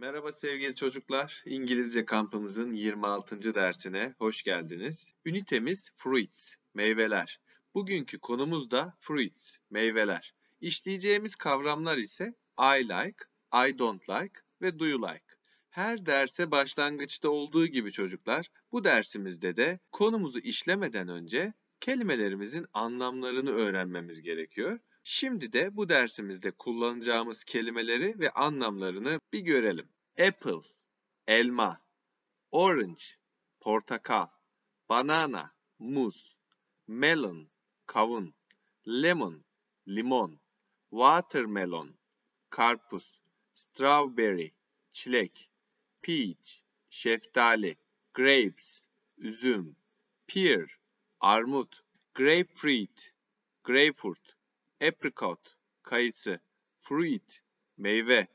Merhaba sevgili çocuklar. İngilizce kampımızın 26. dersine hoş geldiniz. Ünitemiz fruits, meyveler. Bugünkü konumuz da fruits, meyveler. İşleyeceğimiz kavramlar ise I like, I don't like ve do you like. Her derse başlangıçta olduğu gibi çocuklar, bu dersimizde de konumuzu işlemeden önce kelimelerimizin anlamlarını öğrenmemiz gerekiyor. Şimdi de bu dersimizde kullanacağımız kelimeleri ve anlamlarını bir görelim. Apple, elma, orange, portakal, banana, muz, melon, kavun, lemon, limon, watermelon, karpuz, strawberry, çilek, peach, şeftali, grapes, üzüm, pear, armut, grapefruit, grapefruit, apricot, kayısı, fruit, meyve,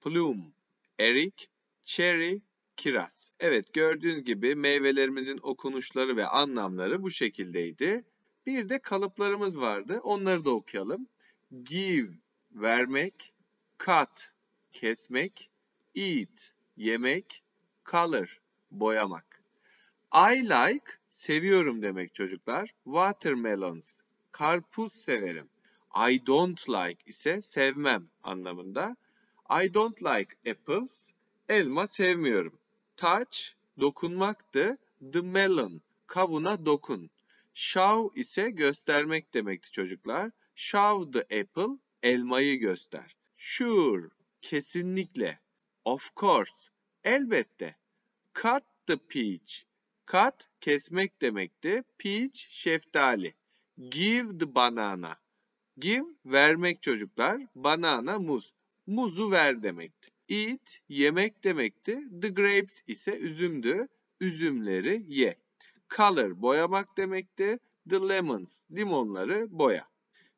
plum, erik, cherry, kiraz. Evet gördüğünüz gibi meyvelerimizin okunuşları ve anlamları bu şekildeydi. Bir de kalıplarımız vardı. Onları da okuyalım. Give, vermek, cut, kesmek, eat, yemek, color, boyamak. I like, seviyorum demek çocuklar. Watermelons, karpuz severim. I don't like ise sevmem anlamında. I don't like apples, elma sevmiyorum. Touch, dokunmaktı. The melon, kavuna dokun. Show ise göstermek demekti çocuklar. Show the apple, elmayı göster. Sure, kesinlikle. Of course, elbette. Cut the peach, cut kesmek demekti. Peach, şeftali. Give the banana, Give vermek çocuklar. Banana muz. Muzu ver demekti. Eat yemek demekti. The grapes ise üzümdü. Üzümleri ye. Color boyamak demekti. The lemons limonları boya.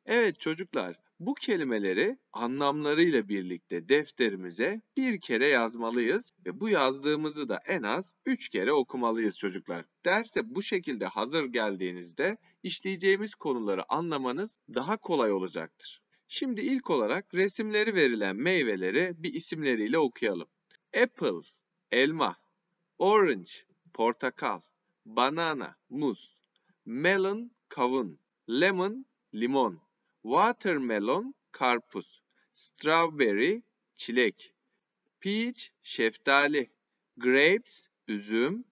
Evet çocuklar bu kelimeleri anlamlarıyla birlikte defterimize bir kere yazmalıyız ve bu yazdığımızı da en az 3 kere okumalıyız çocuklar. Derse bu şekilde hazır geldiğinizde işleyeceğimiz konuları anlamanız daha kolay olacaktır. Şimdi ilk olarak resimleri verilen meyveleri bir isimleriyle okuyalım. Apple, elma, orange, portakal, banana, muz, melon, kavun, lemon, limon. Watermelon karpuz, strawberry çilek, peach şeftali, grapes üzüm,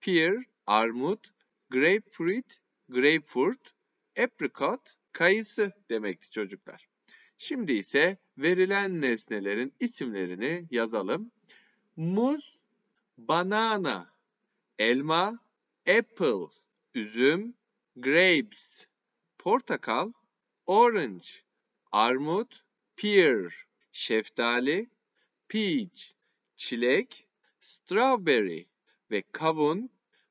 pear armut, grapefruit grapefruit, apricot kayısı demekti çocuklar. Şimdi ise verilen nesnelerin isimlerini yazalım. Muz, banana, elma, apple, üzüm, grapes, portakal, orange, armut, pear, şeftali, peach, çilek, strawberry ve kavun,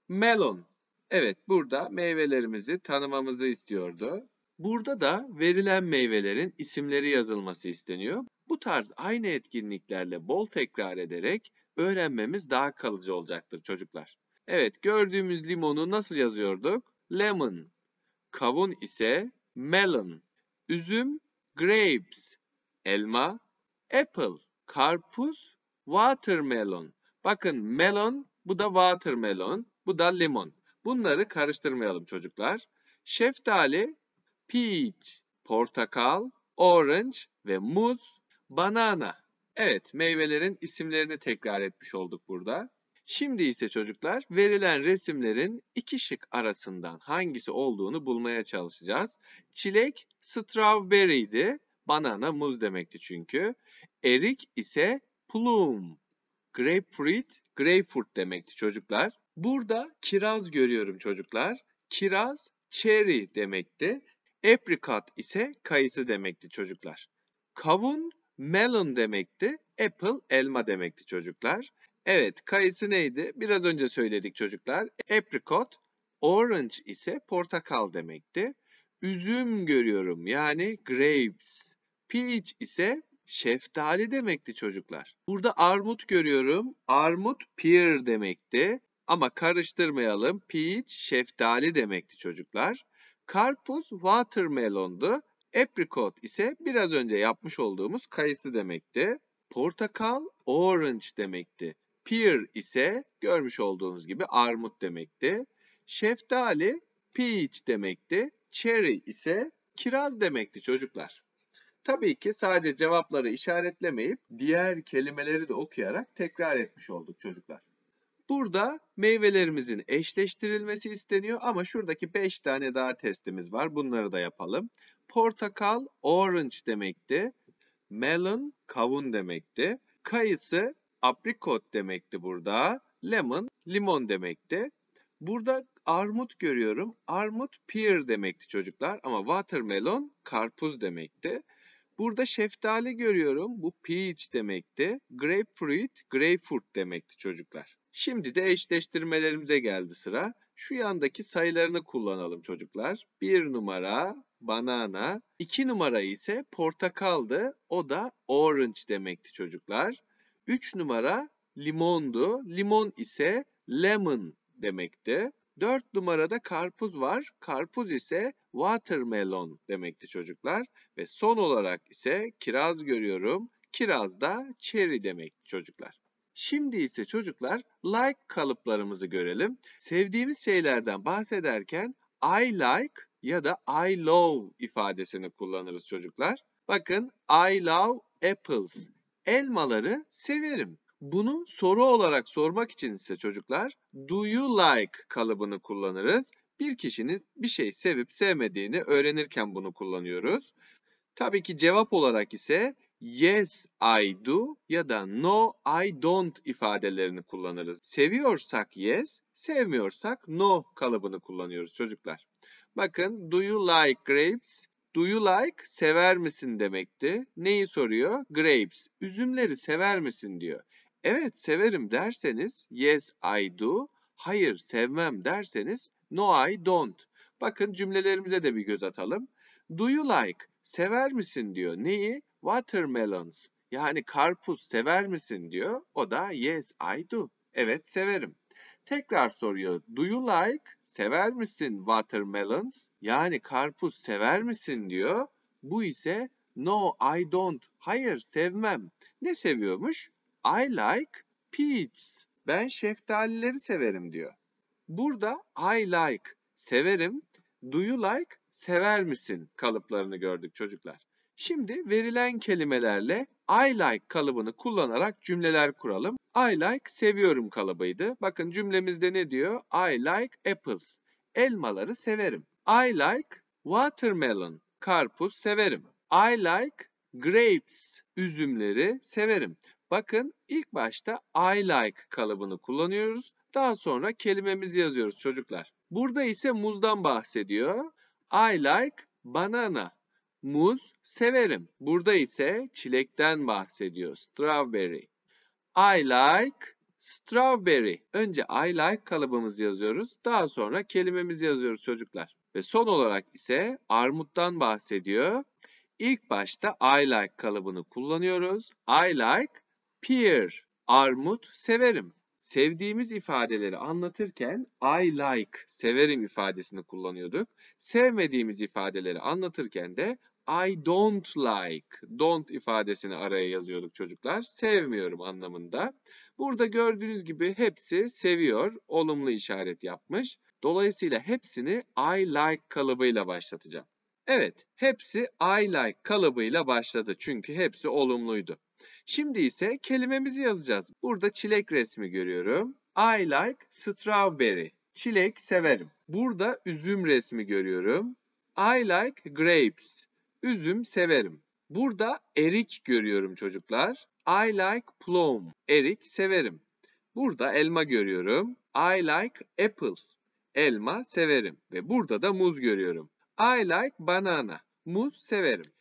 melon. Evet, burada meyvelerimizi tanımamızı istiyordu. Burada da verilen meyvelerin isimleri yazılması isteniyor. Bu tarz aynı etkinliklerle bol tekrar ederek öğrenmemiz daha kalıcı olacaktır çocuklar. Evet, gördüğümüz limonu nasıl yazıyorduk? Lemon. Kavun ise melon üzüm, grapes, elma, apple, karpuz, watermelon. Bakın melon, bu da watermelon, bu da limon. Bunları karıştırmayalım çocuklar. Şeftali, peach, portakal, orange ve muz, banana. Evet, meyvelerin isimlerini tekrar etmiş olduk burada. Şimdi ise çocuklar verilen resimlerin iki şık arasından hangisi olduğunu bulmaya çalışacağız. Çilek strawberry'di. Banana muz demekti çünkü. Erik ise plum. Grapefruit, grapefruit demekti çocuklar. Burada kiraz görüyorum çocuklar. Kiraz cherry demekti. Apricot ise kayısı demekti çocuklar. Kavun melon demekti. Apple elma demekti çocuklar. Evet, kayısı neydi? Biraz önce söyledik çocuklar. Apricot, orange ise portakal demekti. Üzüm görüyorum yani grapes. Peach ise şeftali demekti çocuklar. Burada armut görüyorum. Armut pear demekti. Ama karıştırmayalım. Peach şeftali demekti çocuklar. Karpuz watermelon'du. Apricot ise biraz önce yapmış olduğumuz kayısı demekti. Portakal orange demekti. Pear ise görmüş olduğunuz gibi armut demekti. Şeftali peach demekti. Cherry ise kiraz demekti çocuklar. Tabii ki sadece cevapları işaretlemeyip diğer kelimeleri de okuyarak tekrar etmiş olduk çocuklar. Burada meyvelerimizin eşleştirilmesi isteniyor ama şuradaki 5 tane daha testimiz var. Bunları da yapalım. Portakal orange demekti. Melon kavun demekti. Kayısı aprikot demekti burada. Lemon limon demekti. Burada armut görüyorum. Armut pear demekti çocuklar ama watermelon karpuz demekti. Burada şeftali görüyorum. Bu peach demekti. Grapefruit, grapefruit demekti çocuklar. Şimdi de eşleştirmelerimize geldi sıra. Şu yandaki sayılarını kullanalım çocuklar. Bir numara banana, 2 numara ise portakaldı. O da orange demekti çocuklar. 3 numara limondu. Limon ise lemon demekti. 4 numarada karpuz var. Karpuz ise watermelon demekti çocuklar. Ve son olarak ise kiraz görüyorum. Kiraz da cherry demek çocuklar. Şimdi ise çocuklar like kalıplarımızı görelim. Sevdiğimiz şeylerden bahsederken I like ya da I love ifadesini kullanırız çocuklar. Bakın I love apples. Elmaları severim. Bunu soru olarak sormak için ise çocuklar do you like kalıbını kullanırız. Bir kişinin bir şey sevip sevmediğini öğrenirken bunu kullanıyoruz. Tabii ki cevap olarak ise yes I do ya da no I don't ifadelerini kullanırız. Seviyorsak yes, sevmiyorsak no kalıbını kullanıyoruz çocuklar. Bakın do you like grapes? Do you like? Sever misin demekti. Neyi soruyor? Grapes. Üzümleri sever misin diyor. Evet severim derseniz yes I do. Hayır sevmem derseniz no I don't. Bakın cümlelerimize de bir göz atalım. Do you like? Sever misin diyor. Neyi? Watermelons. Yani karpuz sever misin diyor. O da yes I do. Evet severim. Tekrar soruyor. Do you like? Sever misin watermelons? Yani karpuz sever misin diyor. Bu ise no I don't. Hayır sevmem. Ne seviyormuş? I like peaches. Ben şeftalileri severim diyor. Burada I like severim. Do you like sever misin kalıplarını gördük çocuklar. Şimdi verilen kelimelerle I like kalıbını kullanarak cümleler kuralım. I like seviyorum kalıbıydı. Bakın cümlemizde ne diyor? I like apples. Elmaları severim. I like watermelon. Karpuz severim. I like grapes. Üzümleri severim. Bakın ilk başta I like kalıbını kullanıyoruz. Daha sonra kelimemizi yazıyoruz çocuklar. Burada ise muzdan bahsediyor. I like banana. Muz severim. Burada ise çilekten bahsediyor. Strawberry. I like strawberry. Önce I like kalıbımızı yazıyoruz. Daha sonra kelimemizi yazıyoruz çocuklar. Ve son olarak ise armuttan bahsediyor. İlk başta I like kalıbını kullanıyoruz. I like pear. Armut severim. Sevdiğimiz ifadeleri anlatırken I like, severim ifadesini kullanıyorduk. Sevmediğimiz ifadeleri anlatırken de I don't like. Don't ifadesini araya yazıyorduk çocuklar. Sevmiyorum anlamında. Burada gördüğünüz gibi hepsi seviyor. Olumlu işaret yapmış. Dolayısıyla hepsini I like kalıbıyla başlatacağım. Evet, hepsi I like kalıbıyla başladı çünkü hepsi olumluydu. Şimdi ise kelimemizi yazacağız. Burada çilek resmi görüyorum. I like strawberry. Çilek severim. Burada üzüm resmi görüyorum. I like grapes. Üzüm severim. Burada erik görüyorum çocuklar. I like plum. Erik severim. Burada elma görüyorum. I like apple. Elma severim. Ve burada da muz görüyorum. I like banana. Muz severim.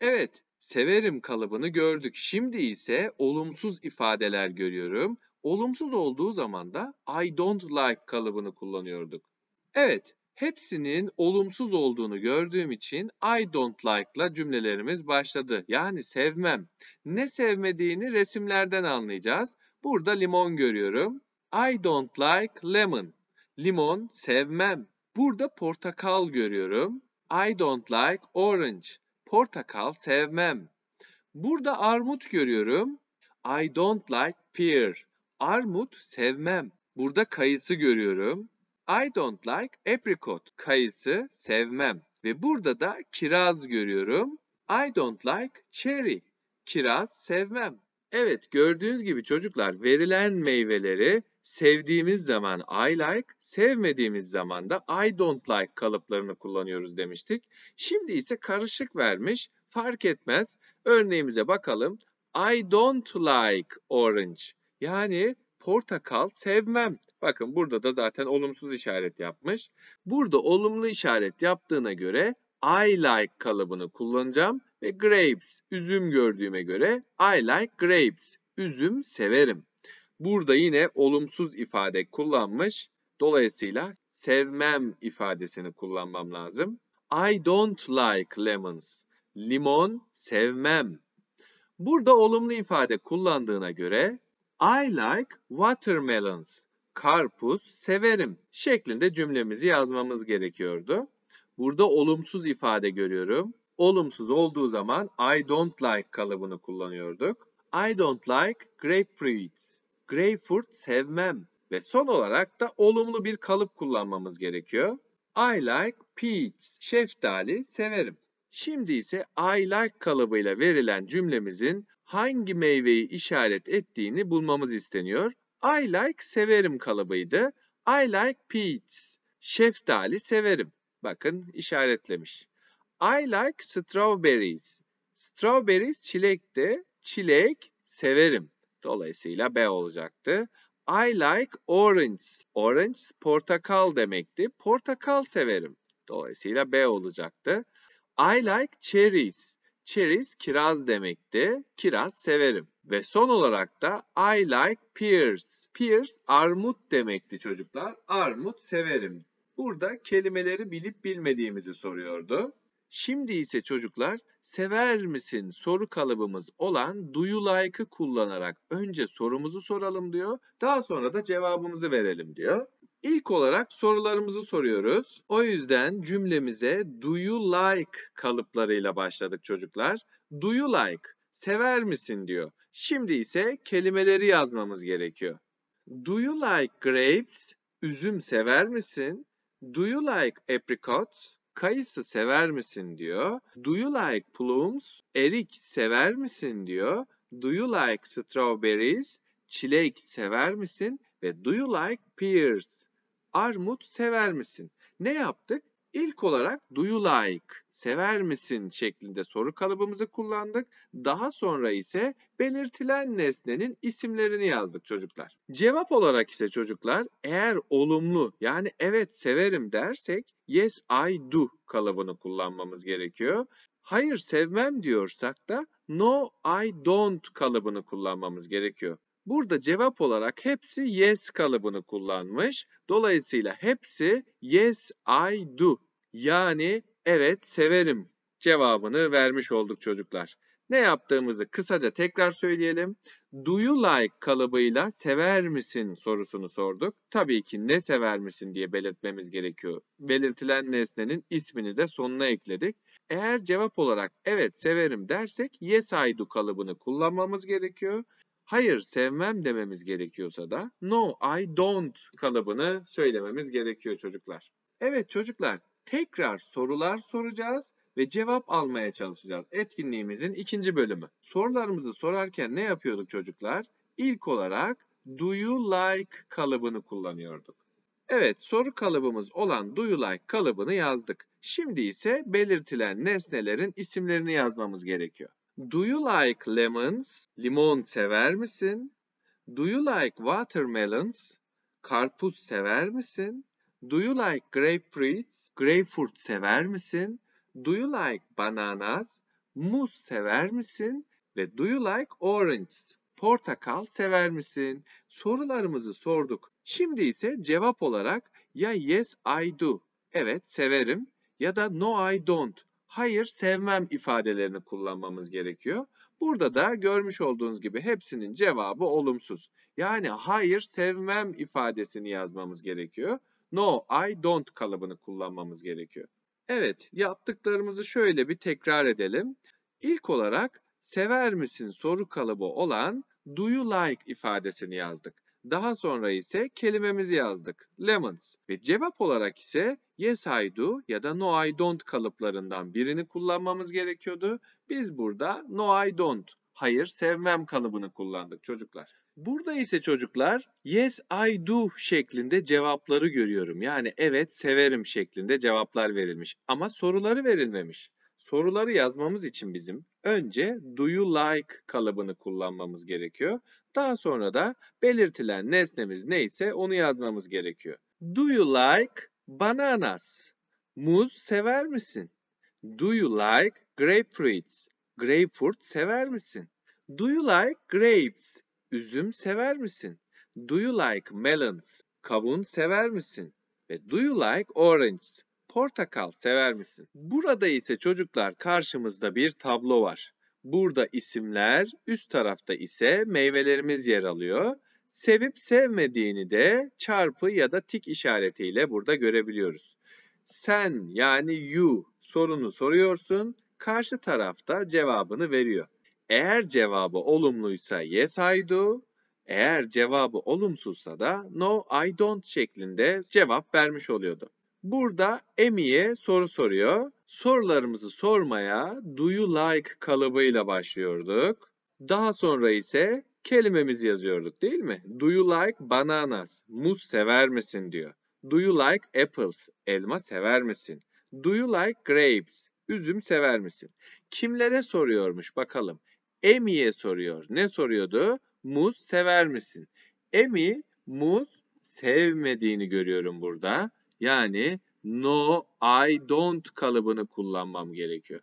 Evet, severim kalıbını gördük. Şimdi ise olumsuz ifadeler görüyorum. Olumsuz olduğu zaman da I don't like kalıbını kullanıyorduk. Evet, Hepsinin olumsuz olduğunu gördüğüm için I don't like'la cümlelerimiz başladı. Yani sevmem. Ne sevmediğini resimlerden anlayacağız. Burada limon görüyorum. I don't like lemon. Limon sevmem. Burada portakal görüyorum. I don't like orange. Portakal sevmem. Burada armut görüyorum. I don't like pear. Armut sevmem. Burada kayısı görüyorum. I don't like apricot. Kayısı sevmem. Ve burada da kiraz görüyorum. I don't like cherry. Kiraz sevmem. Evet gördüğünüz gibi çocuklar verilen meyveleri sevdiğimiz zaman I like, sevmediğimiz zaman da I don't like kalıplarını kullanıyoruz demiştik. Şimdi ise karışık vermiş fark etmez. Örneğimize bakalım. I don't like orange. Yani portakal sevmem. Bakın burada da zaten olumsuz işaret yapmış. Burada olumlu işaret yaptığına göre I like kalıbını kullanacağım ve grapes, üzüm gördüğüme göre I like grapes, üzüm severim. Burada yine olumsuz ifade kullanmış. Dolayısıyla sevmem ifadesini kullanmam lazım. I don't like lemons. Limon sevmem. Burada olumlu ifade kullandığına göre I like watermelons karpuz severim şeklinde cümlemizi yazmamız gerekiyordu. Burada olumsuz ifade görüyorum. Olumsuz olduğu zaman I don't like kalıbını kullanıyorduk. I don't like grapefruit. Grapefruit sevmem. Ve son olarak da olumlu bir kalıp kullanmamız gerekiyor. I like peach. Şeftali severim. Şimdi ise I like kalıbıyla verilen cümlemizin hangi meyveyi işaret ettiğini bulmamız isteniyor. I like severim kalıbıydı. I like peach. Şeftali severim. Bakın işaretlemiş. I like strawberries. Strawberries çilekti. Çilek severim. Dolayısıyla B olacaktı. I like orange. Orange portakal demekti. Portakal severim. Dolayısıyla B olacaktı. I like cherries. Cherries kiraz demekti. Kiraz severim. Ve son olarak da I like pears. Pears armut demekti çocuklar. Armut severim. Burada kelimeleri bilip bilmediğimizi soruyordu. Şimdi ise çocuklar sever misin soru kalıbımız olan do you like'ı kullanarak önce sorumuzu soralım diyor. Daha sonra da cevabımızı verelim diyor. İlk olarak sorularımızı soruyoruz. O yüzden cümlemize do you like kalıplarıyla başladık çocuklar. Do you like? Sever misin diyor. Şimdi ise kelimeleri yazmamız gerekiyor. Do you like grapes? Üzüm sever misin? Do you like apricots? Kayısı sever misin diyor. Do you like plums? Erik sever misin diyor. Do you like strawberries? Çilek sever misin? Ve do you like pears? Armut sever misin? Ne yaptık? İlk olarak do like, sever misin şeklinde soru kalıbımızı kullandık. Daha sonra ise belirtilen nesnenin isimlerini yazdık çocuklar. Cevap olarak ise çocuklar eğer olumlu yani evet severim dersek yes I do kalıbını kullanmamız gerekiyor. Hayır sevmem diyorsak da no I don't kalıbını kullanmamız gerekiyor. Burada cevap olarak hepsi yes kalıbını kullanmış. Dolayısıyla hepsi yes I do yani evet severim cevabını vermiş olduk çocuklar. Ne yaptığımızı kısaca tekrar söyleyelim. Do you like kalıbıyla sever misin sorusunu sorduk. Tabii ki ne sever misin diye belirtmemiz gerekiyor. Belirtilen nesnenin ismini de sonuna ekledik. Eğer cevap olarak evet severim dersek yes I do kalıbını kullanmamız gerekiyor hayır sevmem dememiz gerekiyorsa da no I don't kalıbını söylememiz gerekiyor çocuklar. Evet çocuklar tekrar sorular soracağız ve cevap almaya çalışacağız. Etkinliğimizin ikinci bölümü. Sorularımızı sorarken ne yapıyorduk çocuklar? İlk olarak do you like kalıbını kullanıyorduk. Evet soru kalıbımız olan do you like kalıbını yazdık. Şimdi ise belirtilen nesnelerin isimlerini yazmamız gerekiyor. Do you like lemons? Limon sever misin? Do you like watermelons? Karpuz sever misin? Do you like grapefruits? Grapefruit sever misin? Do you like bananas? Muz sever misin? Ve do you like oranges? Portakal sever misin? Sorularımızı sorduk. Şimdi ise cevap olarak ya yes I do, evet severim ya da no I don't, hayır sevmem ifadelerini kullanmamız gerekiyor. Burada da görmüş olduğunuz gibi hepsinin cevabı olumsuz. Yani hayır sevmem ifadesini yazmamız gerekiyor. No, I don't kalıbını kullanmamız gerekiyor. Evet, yaptıklarımızı şöyle bir tekrar edelim. İlk olarak sever misin soru kalıbı olan do you like ifadesini yazdık. Daha sonra ise kelimemizi yazdık. Lemons ve cevap olarak ise yes I do ya da no I don't kalıplarından birini kullanmamız gerekiyordu. Biz burada no I don't, hayır sevmem kalıbını kullandık çocuklar. Burada ise çocuklar yes I do şeklinde cevapları görüyorum. Yani evet severim şeklinde cevaplar verilmiş ama soruları verilmemiş soruları yazmamız için bizim önce do you like kalıbını kullanmamız gerekiyor. Daha sonra da belirtilen nesnemiz neyse onu yazmamız gerekiyor. Do you like bananas? Muz sever misin? Do you like grapefruits? Grapefruit sever misin? Do you like grapes? Üzüm sever misin? Do you like melons? Kavun sever misin? Ve do you like oranges? portakal sever misin? Burada ise çocuklar karşımızda bir tablo var. Burada isimler, üst tarafta ise meyvelerimiz yer alıyor. Sevip sevmediğini de çarpı ya da tik işaretiyle burada görebiliyoruz. Sen yani you sorunu soruyorsun, karşı tarafta cevabını veriyor. Eğer cevabı olumluysa yes I do, eğer cevabı olumsuzsa da no I don't şeklinde cevap vermiş oluyordu. Burada Emi'ye soru soruyor. Sorularımızı sormaya do you like kalıbıyla başlıyorduk. Daha sonra ise kelimemizi yazıyorduk değil mi? Do you like bananas? Muz sever misin diyor. Do you like apples? Elma sever misin? Do you like grapes? Üzüm sever misin? Kimlere soruyormuş bakalım. Emi'ye soruyor. Ne soruyordu? Muz sever misin? Emi muz sevmediğini görüyorum burada. Yani no, I don't kalıbını kullanmam gerekiyor.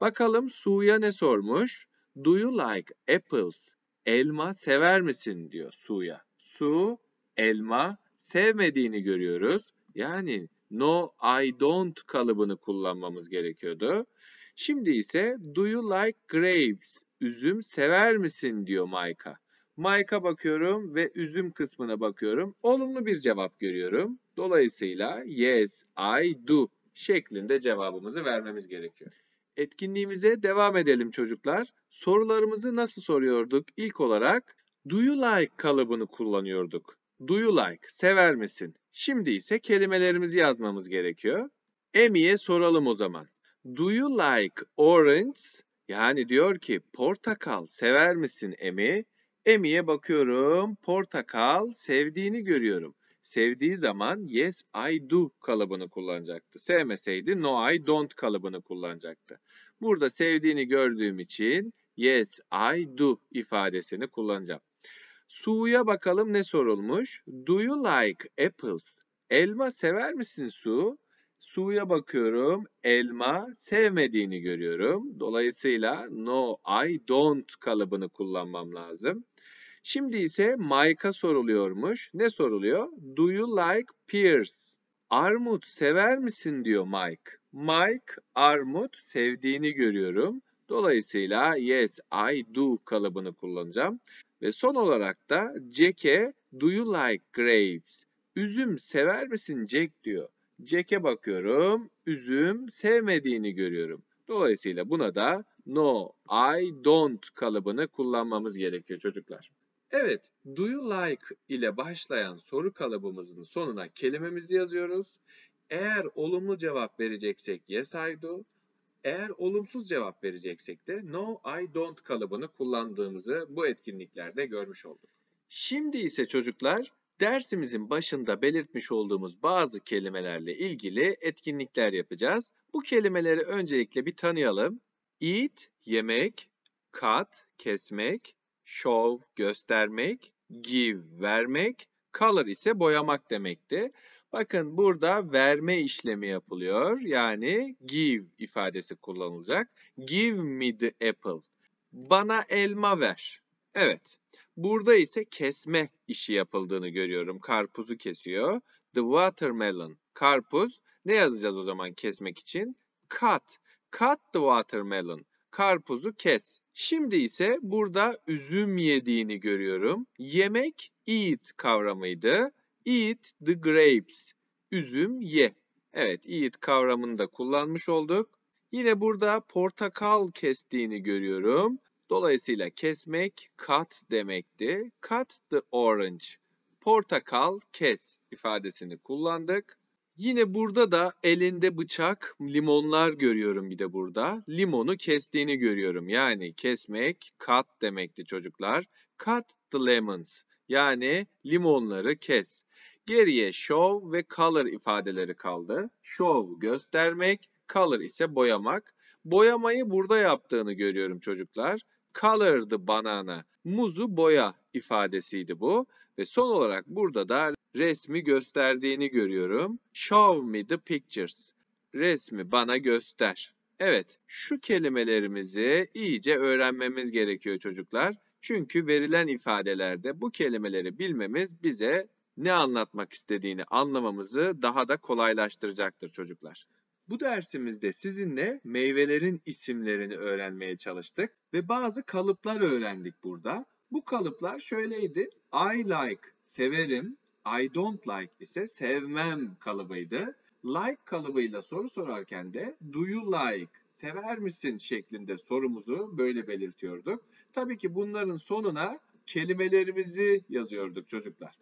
Bakalım Su'ya ne sormuş? Do you like apples? Elma sever misin diyor Su'ya. Su, elma sevmediğini görüyoruz. Yani no, I don't kalıbını kullanmamız gerekiyordu. Şimdi ise do you like grapes? Üzüm sever misin diyor Mayka. Mike'a bakıyorum ve üzüm kısmına bakıyorum. Olumlu bir cevap görüyorum. Dolayısıyla yes I do şeklinde cevabımızı vermemiz gerekiyor. Etkinliğimize devam edelim çocuklar. Sorularımızı nasıl soruyorduk? İlk olarak do you like kalıbını kullanıyorduk. Do you like? Sever misin? Şimdi ise kelimelerimizi yazmamız gerekiyor. Emi'ye soralım o zaman. Do you like orange? Yani diyor ki portakal sever misin Emi? Emi'ye bakıyorum. Portakal sevdiğini görüyorum. Sevdiği zaman yes I do kalıbını kullanacaktı. Sevmeseydi no I don't kalıbını kullanacaktı. Burada sevdiğini gördüğüm için yes I do ifadesini kullanacağım. Su'ya bakalım ne sorulmuş? Do you like apples? Elma sever misin Su? Su'ya bakıyorum. Elma sevmediğini görüyorum. Dolayısıyla no I don't kalıbını kullanmam lazım. Şimdi ise Mike'a soruluyormuş. Ne soruluyor? Do you like pears? Armut sever misin diyor Mike. Mike armut sevdiğini görüyorum. Dolayısıyla yes I do kalıbını kullanacağım. Ve son olarak da Jack'e do you like grapes? Üzüm sever misin Jack diyor. Jack'e bakıyorum, üzüm sevmediğini görüyorum. Dolayısıyla buna da no, I don't kalıbını kullanmamız gerekiyor çocuklar. Evet, do you like ile başlayan soru kalıbımızın sonuna kelimemizi yazıyoruz. Eğer olumlu cevap vereceksek yes I do, eğer olumsuz cevap vereceksek de no I don't kalıbını kullandığımızı bu etkinliklerde görmüş olduk. Şimdi ise çocuklar dersimizin başında belirtmiş olduğumuz bazı kelimelerle ilgili etkinlikler yapacağız. Bu kelimeleri öncelikle bir tanıyalım. Eat yemek, cut kesmek, show göstermek, give vermek, color ise boyamak demekti. Bakın burada verme işlemi yapılıyor. Yani give ifadesi kullanılacak. Give me the apple. Bana elma ver. Evet. Burada ise kesme işi yapıldığını görüyorum. Karpuzu kesiyor. The watermelon. Karpuz. Ne yazacağız o zaman kesmek için? Cut. Cut the watermelon karpuzu kes. Şimdi ise burada üzüm yediğini görüyorum. Yemek eat kavramıydı. Eat the grapes. Üzüm ye. Evet eat kavramını da kullanmış olduk. Yine burada portakal kestiğini görüyorum. Dolayısıyla kesmek cut demekti. Cut the orange. Portakal kes ifadesini kullandık. Yine burada da elinde bıçak, limonlar görüyorum bir de burada. Limonu kestiğini görüyorum. Yani kesmek, cut demekti çocuklar. Cut the lemons. Yani limonları kes. Geriye show ve color ifadeleri kaldı. Show göstermek, color ise boyamak. Boyamayı burada yaptığını görüyorum çocuklar. Color the banana. Muzu boya ifadesiydi bu. Ve son olarak burada da resmi gösterdiğini görüyorum. Show me the pictures. Resmi bana göster. Evet, şu kelimelerimizi iyice öğrenmemiz gerekiyor çocuklar. Çünkü verilen ifadelerde bu kelimeleri bilmemiz bize ne anlatmak istediğini anlamamızı daha da kolaylaştıracaktır çocuklar. Bu dersimizde sizinle meyvelerin isimlerini öğrenmeye çalıştık ve bazı kalıplar öğrendik burada. Bu kalıplar şöyleydi. I like, severim, I don't like ise sevmem kalıbıydı. Like kalıbıyla soru sorarken de do you like, sever misin şeklinde sorumuzu böyle belirtiyorduk. Tabii ki bunların sonuna kelimelerimizi yazıyorduk çocuklar.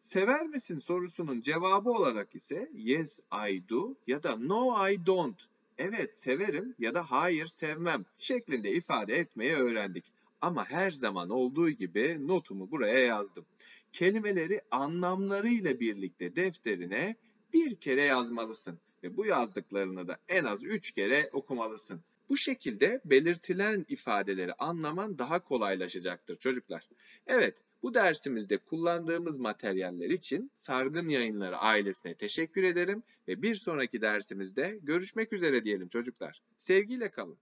Sever misin sorusunun cevabı olarak ise yes I do ya da no I don't, evet severim ya da hayır sevmem şeklinde ifade etmeyi öğrendik. Ama her zaman olduğu gibi notumu buraya yazdım kelimeleri anlamlarıyla birlikte defterine bir kere yazmalısın ve bu yazdıklarını da en az üç kere okumalısın. Bu şekilde belirtilen ifadeleri anlaman daha kolaylaşacaktır çocuklar. Evet, bu dersimizde kullandığımız materyaller için Sargın Yayınları ailesine teşekkür ederim ve bir sonraki dersimizde görüşmek üzere diyelim çocuklar. Sevgiyle kalın.